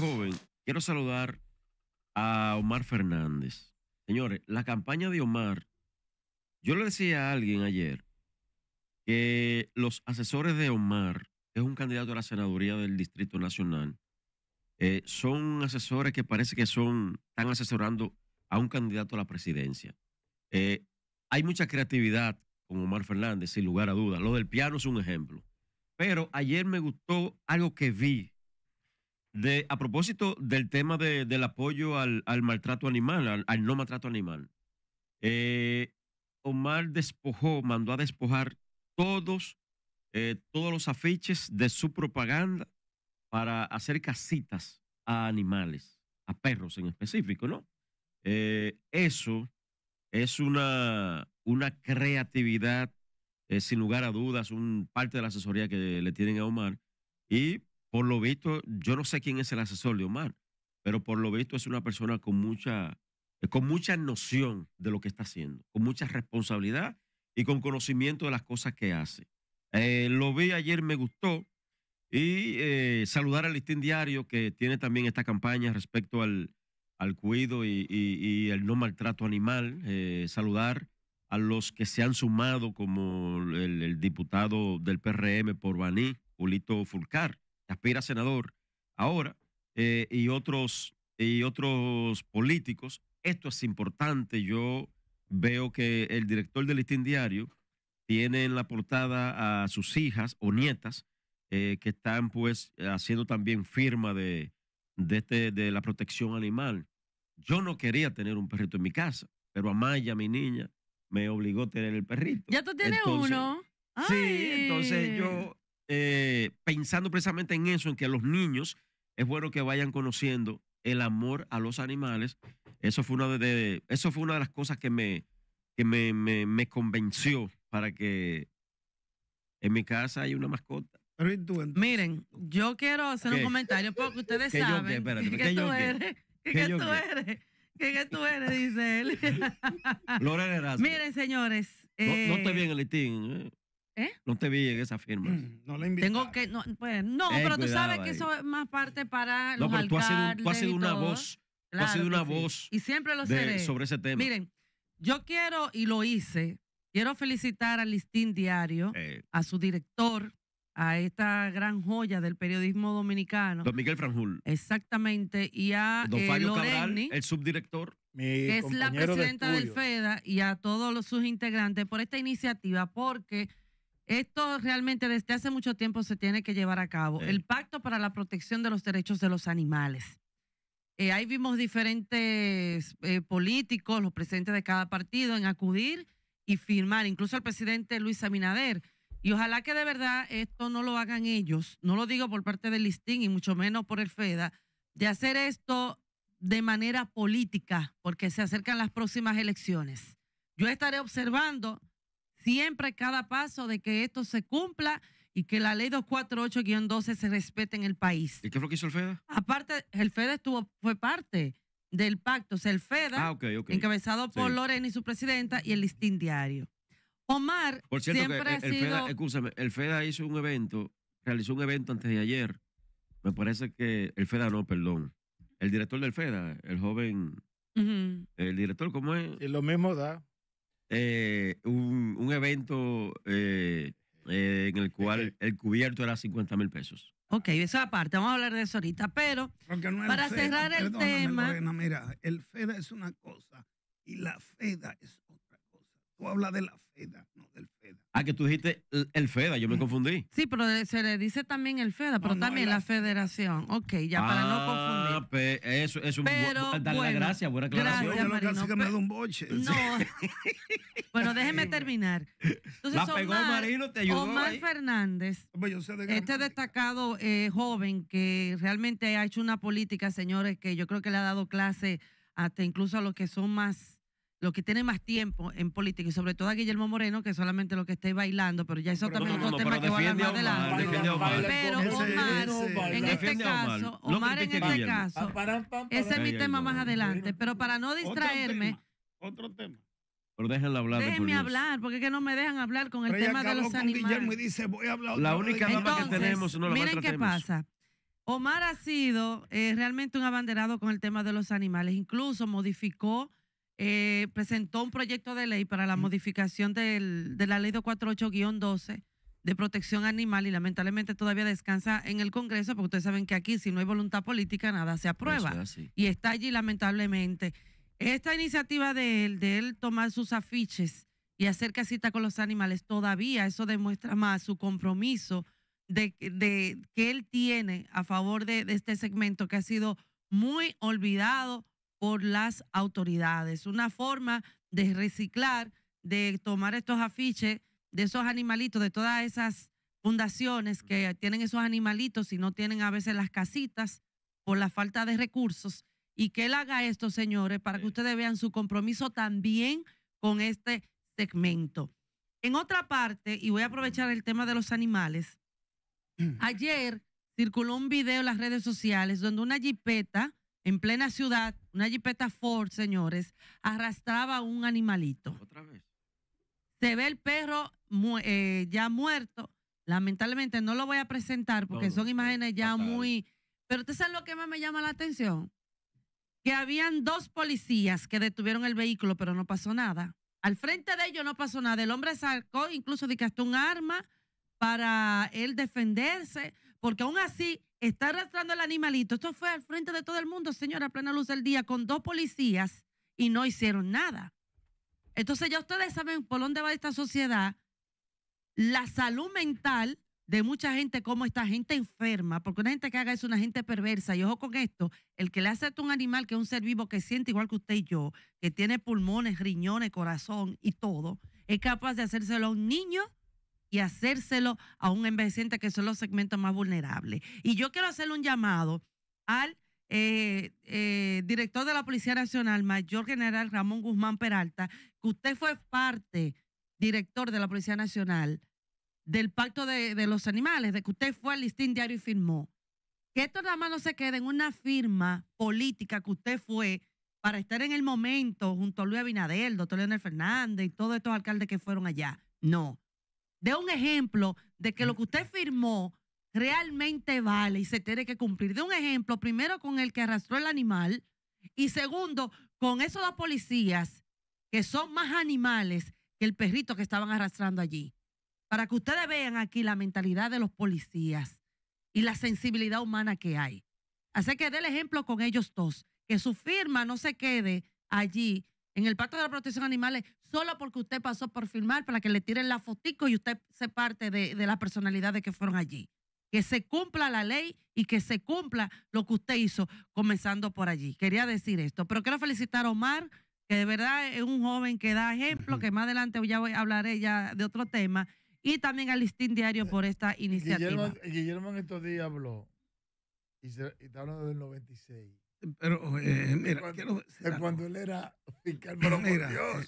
joven, quiero saludar a Omar Fernández. Señores, la campaña de Omar, yo le decía a alguien ayer que los asesores de Omar, que es un candidato a la senaduría del Distrito Nacional, eh, son asesores que parece que son, están asesorando a un candidato a la presidencia. Eh, hay mucha creatividad con Omar Fernández, sin lugar a dudas. Lo del piano es un ejemplo. Pero ayer me gustó algo que vi a propósito del tema del apoyo al, maltrato animal, al, no maltrato animal, eh, Omar despojó, mandó a despojar todos, eh, todos los afiches de su propaganda para hacer casitas a animales, a perros en específico, ¿no? Eh, eso es una, una creatividad, sin lugar a dudas, un parte de la asesoría que le tienen a Omar. Y por lo visto, yo no sé quién es el asesor de Omar, pero por lo visto es una persona con mucha, eh, con mucha noción de lo que está haciendo, con mucha responsabilidad y con conocimiento de las cosas que hace. Eh, lo vi ayer, me gustó. Y eh, saludar al Listín Diario, que tiene también esta campaña respecto al, al cuido y, el no maltrato animal. saludar a los que se han sumado, como el, el diputado del PRM por Baní, Julito Fulcar, aspira senador ahora, eh, y, otros, y otros políticos. Esto es importante. Yo veo que el director del listín diario tiene en la portada a sus hijas o nietas eh, que están pues haciendo también firma de, este, de la protección animal. Yo no quería tener un perrito en mi casa, pero Amaya, mi niña, me obligó a tener el perrito. Ya tú tienes uno. Sí, entonces yo eh, pensando precisamente en eso, en que los niños es bueno que vayan conociendo el amor a los animales. Eso fue una de, eso fue una de las cosas que me, que me, me, convenció para que en mi casa hay una mascota. Miren, yo quiero hacer un comentario porque ustedes saben que, tú eres, que tú eres, ¿Qué tú eres, dice él. Lorena Miren, señores. no, estoy eh, bien el listín. ¿eh? ¿Eh? No te vi en esa firma. Mm, no la invité. Tengo que. No, pues, no pero tú sabes que eso es más parte para los alcaldes pero tú has sido, una voz. tú sido una voz. Y siempre lo sé Sobre ese tema. Miren, yo quiero, y lo hice, quiero felicitar al Listín Diario, a su director, a esta gran joya del periodismo dominicano. Don Miguel Franjul. Exactamente. Y a Don eh, el subdirector. que es la presidenta del FEDA y a todos los, sus integrantes por esta iniciativa, porque esto realmente desde hace mucho tiempo se tiene que llevar a cabo. El Pacto para la Protección de los Derechos de los Animales. Eh, ahí vimos diferentes eh, políticos, los presidentes de cada partido, en acudir y firmar, incluso el presidente Luis Abinader. Y ojalá que de verdad esto no lo hagan ellos, no lo digo por parte del Listín y mucho menos por el FEDA, de hacer esto de manera política, porque se acercan las próximas elecciones. Yo estaré observando siempre cada paso de que esto se cumpla y que la ley 248-12 se respete en el país. ¿Y qué fue lo que hizo el FEDA? Aparte, el FEDA estuvo, fue parte del pacto, o sea, el FEDA, ah, encabezado por Lorena y su presidenta, y el listín diario. Omar por cierto, el, FEDA, escúchame, el FEDA hizo un evento, realizó un evento antes de ayer. Me parece que el FEDA ah, no, perdón. El director del FEDA, el joven... El director, ¿cómo es? lo mismo da. Eh, un, evento eh, eh, en el cual el cubierto era 50 mil pesos. Ok, esa aparte, vamos a hablar de eso ahorita, pero para cerrar el tema... mira, el FEDA es una cosa y la FEDA es habla de la FEDA, no del FEDA. Ah, que tú dijiste el, FEDA, yo me confundí. Sí, pero se le dice también el FEDA, pero también la... federación. Ok, ya para no ah, confundir. Pe, eso, es un pero, bu Dale bueno, la gracia, buena aclaración. Gracias, que un boche. No. bueno, déjeme terminar. Entonces, la pegó Omar, Marino, te ayudó. Omar Fernández, este destacado eh, joven que realmente ha hecho una política, señores, que yo creo que le ha dado clase hasta incluso a los que son más lo que tiene más tiempo en política y sobre todo a Guillermo Moreno, que solamente lo que esté bailando, pero ya eso también es otro tema que va a hablar más adelante. Pero este Omar, en este caso, Omar en este caso, ese es mi tema más adelante, pero para no distraerme. Otro tema. Pero hablar. Déjenme hablar, porque es que no me dejan hablar con el tema de los animales. Y dice, voy a hablar la única dama que tenemos no la Miren qué pasa. Omar ha sido eh, realmente un abanderado con el tema de los animales. Incluso modificó eh, presentó un proyecto de ley para la modificación del, de la ley 248-12 de protección animal y lamentablemente todavía descansa en el Congreso, porque ustedes saben que aquí si no hay voluntad política nada se aprueba. y está allí lamentablemente. Esta iniciativa de él, de él tomar sus afiches y hacer casita con los animales, todavía eso demuestra más su compromiso de, que él tiene a favor de, de este segmento que ha sido muy olvidado, por las autoridades. Una forma de reciclar, de tomar estos afiches de esos animalitos, de todas esas fundaciones que tienen esos animalitos y no tienen a veces las casitas por la falta de recursos. Y que él haga esto, señores, para que ustedes vean su compromiso también con este segmento. En otra parte, y voy a aprovechar el tema de los animales, ayer circuló un video en las redes sociales donde una jipeta en plena ciudad una jipeta Ford, señores, arrastraba un animalito. Otra vez. Se ve el perro eh, ya muerto. Lamentablemente no lo voy a presentar porque son imágenes ya muy... Pero ¿ustedes saben lo que más me llama la atención? Que habían dos policías que detuvieron el vehículo, pero no pasó nada. Al frente de ellos no pasó nada. El hombre sacó, incluso de un arma para él defenderse, porque aún así está arrastrando el animalito. Esto fue al frente de todo el mundo, señora, a plena luz del día, con dos policías y no hicieron nada. Entonces ya ustedes saben por dónde va esta sociedad, la salud mental de mucha gente como esta gente enferma, porque una gente que haga eso es una gente perversa. Y ojo con esto, el que le hace a un animal que es un ser vivo que siente igual que usted y yo, que tiene pulmones, riñones, corazón y todo, es capaz de hacérselo a un niño y hacérselo a un envejeciente que son los segmentos más vulnerables. Y yo quiero hacerle un llamado al eh, eh, director de la Policía Nacional, Mayor General Ramón Guzmán Peralta, que usted fue parte, director de la Policía Nacional, del Pacto de, de los Animales, de que usted fue al listín diario y firmó. Que esto nada más no se quede en una firma política que usted fue para estar en el momento junto a Luis Abinader, doctor Leonel Fernández y todos estos alcaldes que fueron allá. No, de un ejemplo de que lo que usted firmó realmente vale y se tiene que cumplir. De un ejemplo, primero con el que arrastró el animal y segundo, con esos dos policías que son más animales que el perrito que estaban arrastrando allí. Para que ustedes vean aquí la mentalidad de los policías y la sensibilidad humana que hay. Así que dé el ejemplo con ellos dos, que su firma no se quede allí en el Pacto de la Protección de Animales solo porque usted pasó por filmar para que le tiren la fotico y usted se parte de, de personalidades que fueron allí. Que se cumpla la ley y que se cumpla lo que usted hizo comenzando por allí. Quería decir esto, pero quiero felicitar a Omar, que de verdad es un joven que da ejemplo, que más adelante ya hablaré ya de otro tema, y también al Listín Diario por esta iniciativa. Guillermo, en estos días habló, y, y está hablando del 96 pero, eh, mira, cuando, quiero cuando él era fiscal, pero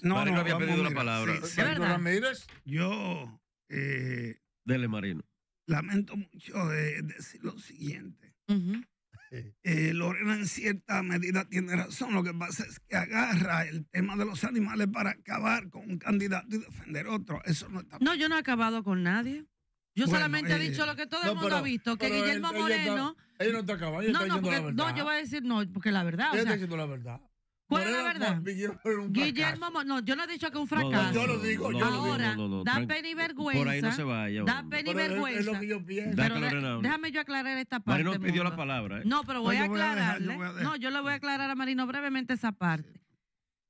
No, Marino había pedido la palabra. Yo. Eh, Dele, Marino. Lamento mucho de decir lo siguiente. Eh, Lorena en cierta medida tiene razón. Lo que pasa es que agarra el tema de los animales para acabar con un candidato y defender otro. Eso no está. No, yo no he acabado con nadie. Yo solamente he eh, dicho lo que todo el mundo ha visto, que Guillermo Moreno. no no, la No, yo voy a decir no, porque la verdad. está diciendo la verdad. ¿Cuál es la verdad? Guillermo, no, yo no he dicho que es un fracaso. yo lo digo, yo Ahora, da pena y vergüenza. Por ahí no se vaya. Da pena y vergüenza. Es, lo déjame yo aclarar esta parte. Marino pidió la palabra. ¿eh? No, pero voy a aclararle. no, yo le voy a aclarar a Marino brevemente esa parte.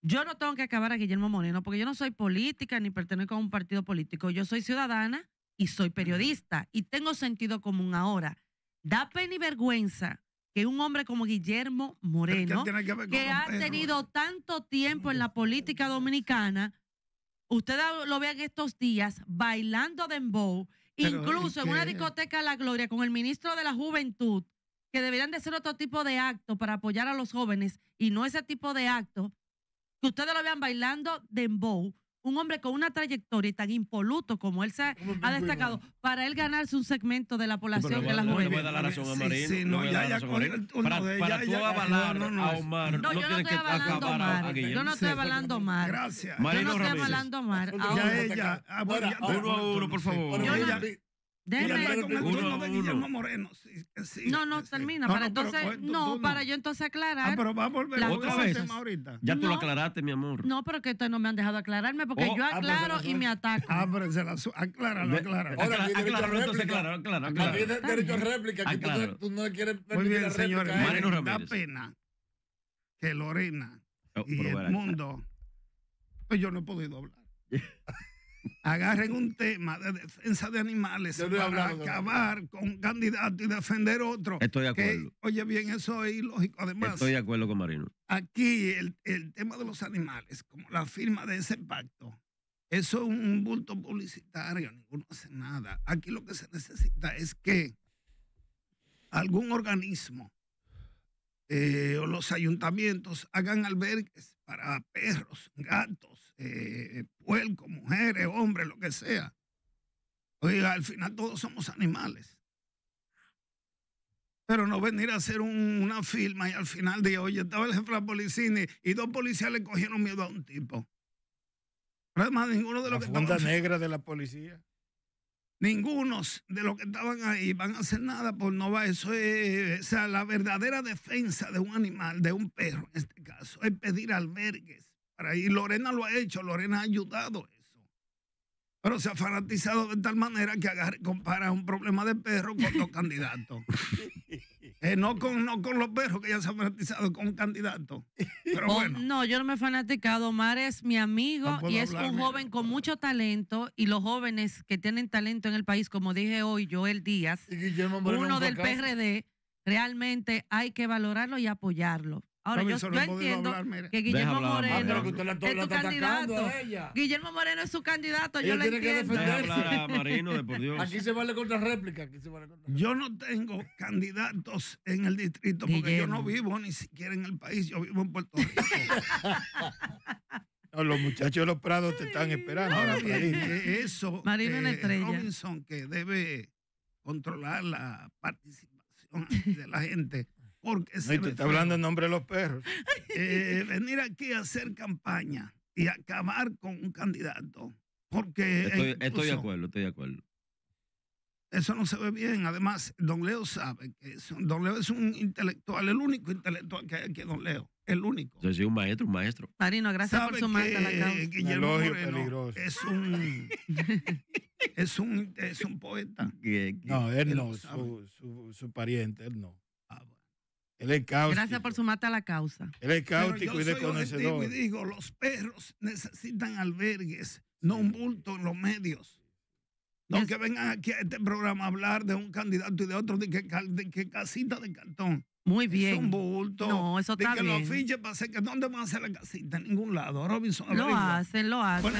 Yo no tengo que acabar a Guillermo Moreno porque yo no soy política ni pertenezco a un partido político. Yo soy ciudadana y soy periodista y tengo sentido común ahora. Da pena y vergüenza que un hombre como Guillermo Moreno, que, ha tenido tanto tiempo en la política dominicana, ustedes lo vean estos días bailando dembow, Bow, incluso en una discoteca La Gloria con el ministro de la Juventud, que deberían de ser otro tipo de acto para apoyar a los jóvenes y no ese tipo de acto, que ustedes lo vean bailando dembow un hombre con una trayectoria tan impoluto como él se ha, destacado para él ganarse un segmento de la población de que la No No voy a Sí, no, no ya, ya, para, para, para tú avalar a Omar, no, tiene que acabar Yo no estoy avalando a Omar. Gracias. yo no estoy avalando a Omar. Ya ella. Ah, uno a uno, por favor. Déjeme. Uno, uno, de Guillermo Moreno. Sí, sí, no, no, sí. termina. No, para no, entonces, no, para yo entonces aclarar. Ah, pero va a volver otra vez. Tema ahorita. Ya tú no, lo aclaraste, mi amor. No, pero que ustedes no me han dejado aclararme porque oh, yo aclaro y me ataco. Ah, pero se la Aclara, Acláralo, aclara. Ahora tiene derecho a réplica. Aclaro, aclaro, aclaro. Tiene derecho a réplica. Aquí tú, tú no quieres permitir réplica. Muy bien, señores. ¿eh? Marino Ramírez. Da pena que Lorena oh, y el mundo. Pues yo no he podido hablar. agarren un tema de defensa de animales para acabar con un candidato y defender otro. Estoy de acuerdo. oye, bien, eso es ilógico. Además, estoy de acuerdo con Marino. Aquí el, tema de los animales, como la firma de ese pacto, eso es un bulto publicitario, ninguno hace nada. Aquí lo que se necesita es que algún organismo eh, o los ayuntamientos hagan albergues para perros, gatos, eh, puercos, mujeres, hombres, lo que sea. Oiga, al final todos somos animales. Pero no venir a hacer una firma y al final de hoy estaba el jefe de la policía y dos policías le cogieron miedo a un tipo. además ninguno de los la funda negra de la policía. Ningunos de los que estaban ahí van a hacer nada por va, Eso es, o sea, la verdadera defensa de un animal, de un perro en este caso, es pedir albergues. Para y Lorena lo ha hecho, Lorena ha ayudado eso. Pero se ha fanatizado de tal manera que compara un problema de perro con los candidatos. Eh, no, con, con los perros que ya se han fanatizado con un candidato. Oh, no, yo no me he fanaticado. Omar es mi amigo y es un joven con mucho talento. Y los jóvenes que tienen talento en el país, como dije hoy, Joel Díaz, uno del PRD, realmente hay que valorarlo y apoyarlo. Ahora, yo, yo entiendo que Guillermo Moreno es su candidato. Guillermo Moreno es su candidato, yo le entiendo. A Marino, por Dios. Aquí se vale contra réplica. Aquí se vale contra réplica. Yo no tengo candidatos en el distrito porque yo no vivo ni siquiera en el país, yo vivo en Puerto Rico. los muchachos de los Prados te están esperando. Ahora eso, Marino eh, estrella. Robinson, que debe controlar la participación de la gente porque no, hablando en nombre de los perros. Eh, eh, venir aquí a hacer campaña y acabar con un candidato. Porque estoy, de acuerdo, estoy de acuerdo. Eso no se ve bien. Además, don Leo sabe que don Leo es un intelectual, el único intelectual que hay aquí, don Leo. El único. Yo un maestro, un maestro. Marino, gracias por su es un, es un, poeta. No, él, no, su, pariente, él no. Gracias por sumarte a la causa. Él es caótico y desconocedor. Y digo, los perros necesitan albergues, no un bulto en los medios. No que vengan aquí a este programa a hablar de un candidato y de otro, de que, casita de cartón. Muy bien. Es un bulto. No, eso está de que bien. los fiches para hacer que dónde van a hacer la casita, en ningún lado. Robinson. Lo hacen, lo hacen.